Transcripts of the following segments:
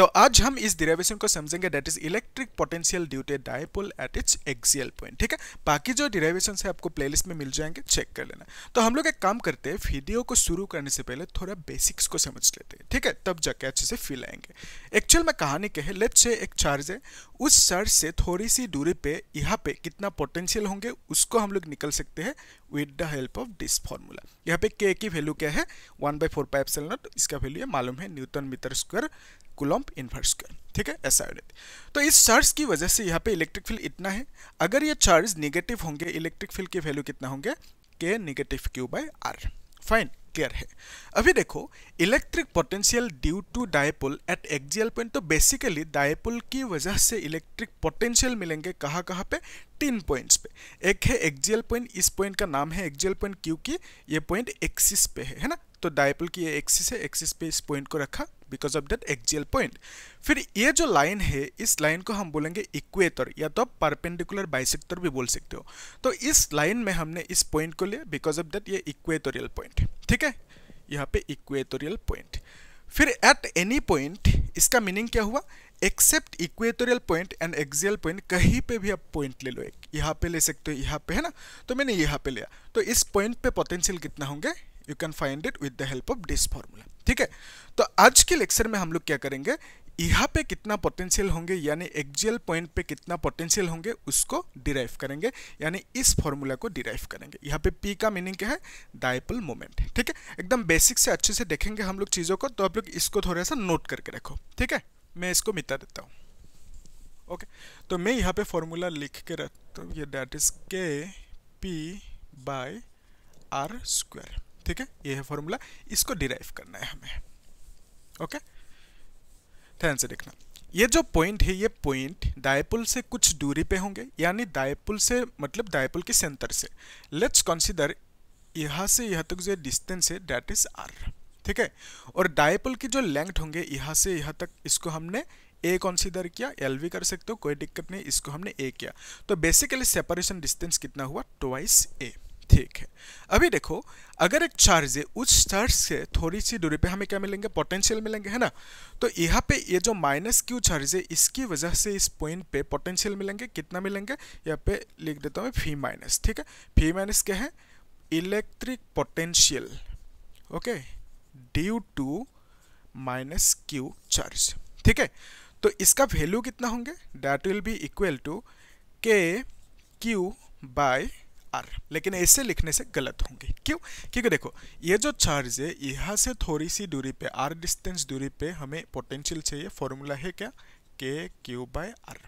तो आज हम इस डेरिवेशन को समझेंगे that is electric potential due to dipole at its axial point ठीक है बाकी जो डेरिवेशन है आपको प्लेलिस्ट में मिल जाएंगे चेक कर लेना तो हम लोग एक काम करते हैं वीडियो को शुरू करने से पहले थोड़ा बेसिक्स को समझ लेते हैं ठीक है तब जाके अच्छे से फील आएंगे एक्चुअल में कहानी कहे लेट से एक चार्ज है उस चार्ज से थोड़ी सी दूरी पे यहाँ पे कितना पोटेंशियल होंगे उसको हम लोग निकल सकते हैं with the help of this formula यहाँ पे के की वैल्यू क्या है one by four pi epsilon naught इसका वैल्यू मालूम है newton metre square coulomb inverse कर ठीक है ऐसा तो इस चार्ज की वजह से यहाँ पे इलेक्ट्रिक फील्ड इतना है अगर ये चार्ज निगेटिव होंगे इलेक्ट्रिक फील्ड की वैल्यू कितना होंगे K negative Q by R fine clear है अभी देखो electric potential due to dipole at axial point तो बेसिकली डायपोल की वजह से इलेक्ट्रिक पोटेंशियल मिलेंगे कहाँ कहाँ पे तीन पॉइंट्स पे एक है एक्जियल पॉइंट इस पॉइंट का नाम है एक्जियल पॉइंट क्योंकि ये पॉइंट एक्सिस पे है है ना तो डायपोल की ये एक्सिस है एक्सिस पे इस पॉइंट को रखा because of that axial point फिर ये जो लाइन है इस लाइन को हम बोलेंगे इक्वेटर या तो परपेंडिकुलर बाइसेक्टर भी बोल सकते हो तो इस लाइन में हमने इस पॉइंट को लिया बिकॉज ऑफ दैट ये इक्वेटोरियल पॉइंट ठीक है यहाँ पे इक्वेटोरियल पॉइंट फिर एट एनी पॉइंट इसका मीनिंग क्या हुआ except equatorial point and axial point कहीं पे भी आप पॉइंट ले लो एक यहाँ पे ले सकते हो यहाँ पे है ना तो मैंने यहाँ पे लिया तो इस पॉइंट पे पोटेंशियल कितना होंगे you can find it with the help of this formula ठीक है तो आज के लेक्चर में हम लोग क्या करेंगे यहाँ पे कितना पोटेंशियल होंगे यानी एक्जियल पॉइंट पे कितना पोटेंशियल होंगे उसको डिराइव करेंगे यानी इस फॉर्मूला को डिराइव करेंगे यहाँ पे पी का मीनिंग क्या है डायपल मोमेंट ठीक है एकदम बेसिक से अच्छे से देखेंगे हम लोग चीज़ों को तो आप लोग इसको थोड़ा सा नोट करके रखो ठीक है मैं इसको मिटा देता हूँ ओके तो मैं यहाँ पे फॉर्मूला लिख के रखता हूँ ये that is K P by R square ठीक है ये है फॉर्मूला इसको डिराइव करना है हमें ओके ध्यान से देखना ये जो पॉइंट है ये पॉइंट डायपुल से कुछ दूरी पे होंगे यानी डायपुल से मतलब डायपुल के सेंटर से लेट्स कंसीडर यहाँ से यहाँ तक जो डिस्टेंस है डैट इज आर ठीक है और डायपुल की जो लेंथ होंगे यहाँ से यहाँ तक इसको हमने ए कंसीडर किया एल भी कर सकते हो कोई दिक्कत नहीं इसको हमने ए किया तो बेसिकली सेपरेशन डिस्टेंस कितना हुआ ट्वाइस ए ठीक है अभी देखो अगर एक चार्ज है उस चार्ज से थोड़ी सी दूरी पे हमें क्या मिलेंगे पोटेंशियल मिलेंगे है ना तो यहाँ पे ये जो माइनस क्यू चार्ज है इसकी वजह से इस पॉइंट पे पोटेंशियल मिलेंगे कितना मिलेंगे यहाँ पे लिख देता हूँ फी माइनस ठीक है फी माइनस क्या है electric potential okay due to minus Q charge ठीक है तो इसका वैल्यू कितना होंगे that will be equal to K Q by R लेकिन ऐसे लिखने से गलत होंगे क्यों क्योंकि देखो ये जो चार्ज है यहाँ से थोड़ी सी दूरी पे आर डिस्टेंस दूरी पे हमें पोटेंशियल चाहिए फॉर्मूला है क्या के क्यू बाय आर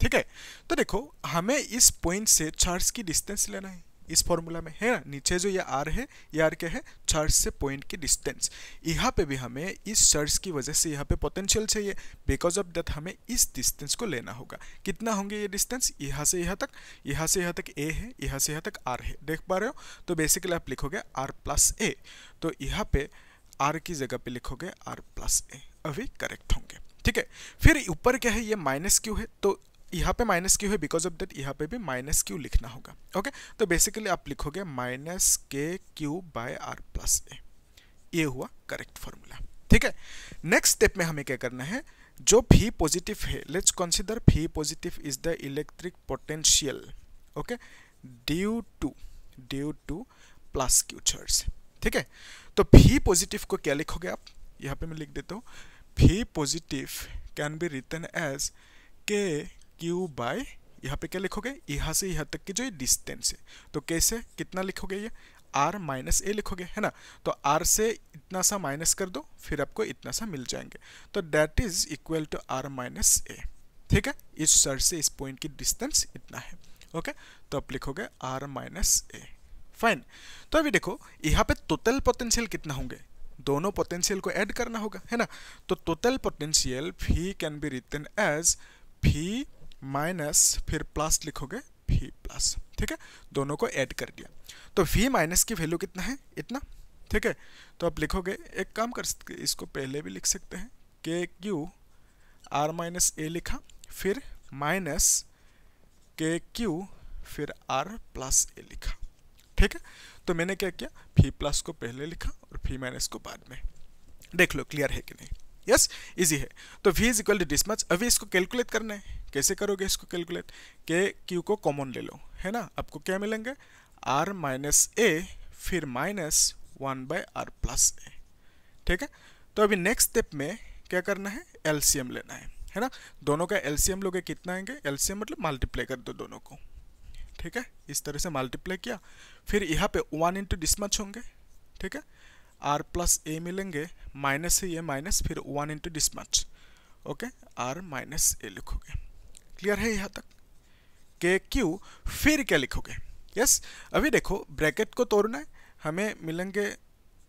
ठीक है तो देखो हमें इस पॉइंट से चार्ज की डिस्टेंस लेना है इस फॉर्मूला में है ना नीचे जो ये आर है ये आर क्या है चार्ज से पॉइंट की डिस्टेंस यहाँ पे भी हमें इस चार्ज की वजह से यहाँ पे पोटेंशियल चाहिए बिकॉज ऑफ दैट हमें इस डिस्टेंस को लेना होगा कितना होंगे ये डिस्टेंस यहाँ से यहाँ तक यहाँ से यहाँ तक ए है यहाँ से यहाँ तक आर है देख पा रहे हो तो बेसिकली आप लिखोगे आर प्लस ए तो यहाँ पे आर की जगह पे लिखोगे आर प्लस ए अभी करेक्ट होंगे ठीक है फिर ऊपर क्या है ये माइनस क्यू है तो यहाँ पे माइनस क्यू है बिकॉज ऑफ दैट यहाँ पे भी माइनस क्यू लिखना होगा ओके तो बेसिकली आप लिखोगे minus K Q by R plus A ये हुआ करेक्ट फॉर्मूला ठीक है नेक्स्ट स्टेप में हमें क्या करना है जो भी पॉजिटिव है let's consider V positive is the electric potential okay due to due to plus Q charge ठीक है तो भी पॉजिटिव को क्या लिखोगे आप यहाँ पे मैं लिख देता हूँ V positive can be written as K Q by यहाँ पे क्या लिखोगे यहाँ से यहाँ तक की जो ये डिस्टेंस है तो कैसे कितना लिखोगे ये आर माइनस ए लिखोगे है ना तो आर से इतना सा माइनस कर दो फिर आपको इतना सा मिल जाएंगे तो that is equal to R minus A ठीक है इस सर से इस पॉइंट की डिस्टेंस इतना है ओके तो आप लिखोगे आर माइनस ए फाइन तो अभी देखो यहाँ पे टोटल पोटेंशियल कितना होंगे दोनों पोटेंशियल को ऐड करना होगा है ना तो total potential V can be written as V minus फिर प्लस लिखोगे वी प्लस ठीक है दोनों को ऐड कर दिया तो वी माइनस की वैल्यू कितना है इतना ठीक है तो आप लिखोगे एक काम कर सकते इसको पहले भी लिख सकते हैं के क्यू आर माइनस ए लिखा फिर माइनस के क्यू फिर आर प्लस ए लिखा ठीक है तो मैंने क्या किया फी प्लस को पहले लिखा और फी माइनस को बाद में देख लो क्लियर है कि नहीं यस yes, इजी है तो V is equal to this much अभी इसको कैलकुलेट करना है कैसे करोगे इसको कैलकुलेट के क्यू को कॉमन ले लो है ना आपको क्या मिलेंगे आर माइनस ए फिर minus one by R plus A ठीक है तो अभी नेक्स्ट स्टेप में क्या करना है एलसीएम लेना है है ना दोनों का एलसीएम लोगे कितना आएंगे एलसीएम मतलब मल्टीप्लाई कर दो दोनों को ठीक है इस तरह से मल्टीप्लाई किया फिर यहाँ पे वन इंटू डिसमच होंगे ठीक है आर प्लस ए मिलेंगे माइनस ए माइनस फिर one into this much okay R minus A लिखोगे क्लियर है यहाँ तक के क्यू फिर क्या लिखोगे यस अभी देखो ब्रैकेट को तोड़ना है हमें मिलेंगे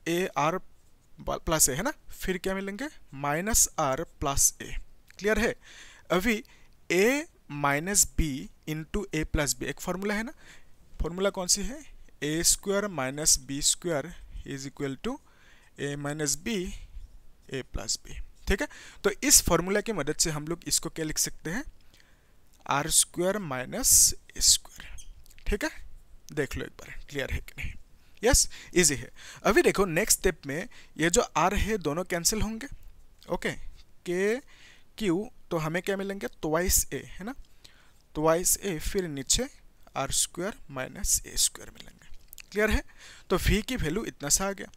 ए आर प्लस ए है ना फिर क्या मिलेंगे minus R plus A clear है अभी A minus B into A plus B एक फॉर्मूला है ना फॉर्मूला कौन सी है A square minus B square is equal to A minus B A plus B ठीक है तो इस फॉर्मूला की मदद से हम लोग इसको क्या लिख सकते हैं आर स्क्वायर माइनस स्क्वायर ठीक है देख लो एक बार क्लियर है कि नहीं यस इजी है अभी देखो नेक्स्ट स्टेप में ये जो आर है दोनों कैंसिल होंगे ओके के क्यू तो हमें क्या मिलेंगे ट्वाइस ए है ना ट्वाइस ए फिर नीचे R square minus A square मिलेंगे क्लियर है तो फी की वैल्यू इतना सा आ गया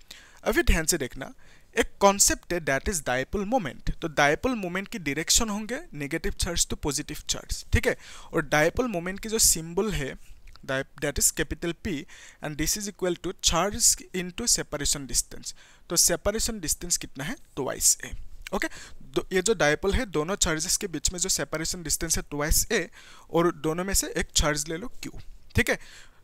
अभी ध्यान से देखना एक कॉन्सेप्ट है दैट इज डायपोल मोमेंट तो डायपोल मोमेंट की डायरेक्शन होंगे negative charge to positive charge ठीक है और डायपोल मोमेंट की जो सिंबल है that is capital P and this is equal to charge into separation distance तो सेपरेशन डिस्टेंस कितना है ट्वाइस ए ओके ये जो डायपोल है दोनों चार्जेस के बीच में जो सेपरेशन डिस्टेंस है ट्वाइस ए और दोनों में से एक चार्ज ले लो क्यू ठीक है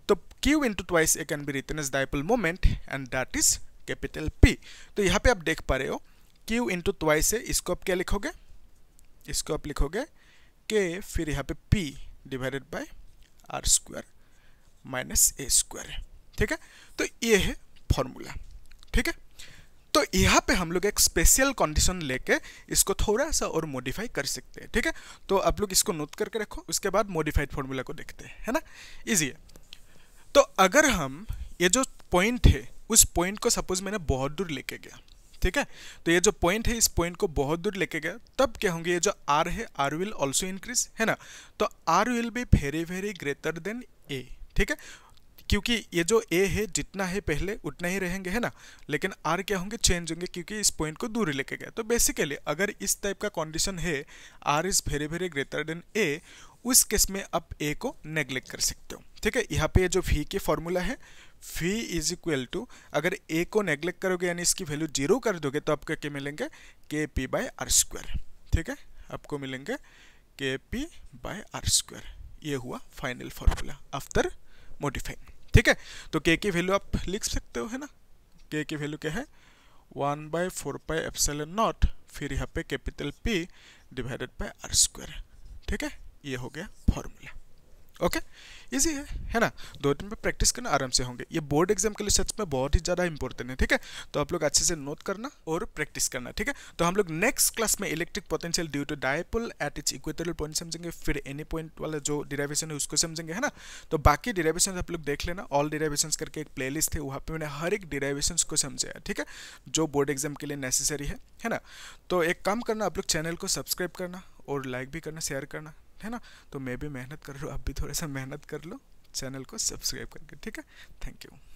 तो Q into twice A can be written as dipole moment and that is capital P तो यहाँ पे आप देख पा रहे हो क्यू इंटू ट्वाइस से इसको आप क्या लिखोगे इसको आप लिखोगे के फिर यहाँ पे P divided by R square minus A square ठीक है तो ये है फॉर्मूला ठीक है तो यहाँ पे हम लोग एक स्पेशल कंडीशन लेके इसको थोड़ा सा और मॉडिफाई कर सकते हैं ठीक है तो आप लोग इसको नोट करके रखो उसके बाद मॉडिफाइड फॉर्मूला को देखते हैं है ना इजी है तो अगर हम ये जो पॉइंट है उस पॉइंट को सपोज मैंने बहुत दूर लेके गया ठीक है तो ये जो पॉइंट है इस पॉइंट को बहुत दूर लेके गया तब क्या होंगे ये जो आर है आर विल ऑल्सो इंक्रीज है ना तो R will be very very greater than A ठीक है क्योंकि ये जो ए है जितना है पहले उतना ही रहेंगे है ना लेकिन आर क्या होंगे चेंज होंगे क्योंकि इस पॉइंट को दूर लेके गया तो बेसिकली अगर इस टाइप का कंडीशन है R is very very greater than A उस केस में आप ए को नेग्लेक्ट कर सकते हो ठीक है यहाँ पे जो वी की फॉर्मूला है फी इज इक्वल टू अगर ए को नेग्लेक्ट करोगे यानी इसकी वैल्यू जीरो कर दोगे तो आपको क्या मिलेंगे के पी बाय आर स्क्वायर ठीक है आपको मिलेंगे के पी बाय आर स्क्वायर ये हुआ फाइनल फॉर्मूला आफ्टर मोडिफाइंग ठीक है तो के की वैल्यू आप लिख सकते हो है ना के की वैल्यू क्या है वन बाय फोर बाई एन नॉट फिर यहाँ पे capital P divided by R square ठीक है ये हो गया फॉर्मूला ओके इजी है है ना दो दिन में प्रैक्टिस करना आराम से होंगे ये बोर्ड एग्जाम के लिए सच में बहुत ही ज़्यादा इंपॉर्टेंट है ठीक है तो आप लोग अच्छे से नोट करना और प्रैक्टिस करना ठीक है तो हम लोग नेक्स्ट क्लास में electric potential due to dipole at its equatorial point समझेंगे फिर एनी पॉइंट वाला जो डिराइवेशन है उसको समझेंगे है ना तो बाकी डिराइवेशन आप लोग देख लेना ऑल डिराइवेशन करके एक प्ले लिस्ट है वहाँ पर मैंने हर एक डिराइवेशन को समझाया ठीक है जो बोर्ड एग्जाम के लिए नेसेसरी है है ना तो एक काम करना आप लोग चैनल को सब्सक्राइब करना और लाइक भी करना शेयर करना है ना तो मैं भी मेहनत कर रहा हूँ आप भी थोड़ा सा मेहनत कर लो चैनल को सब्सक्राइब करके ठीक है थैंक यू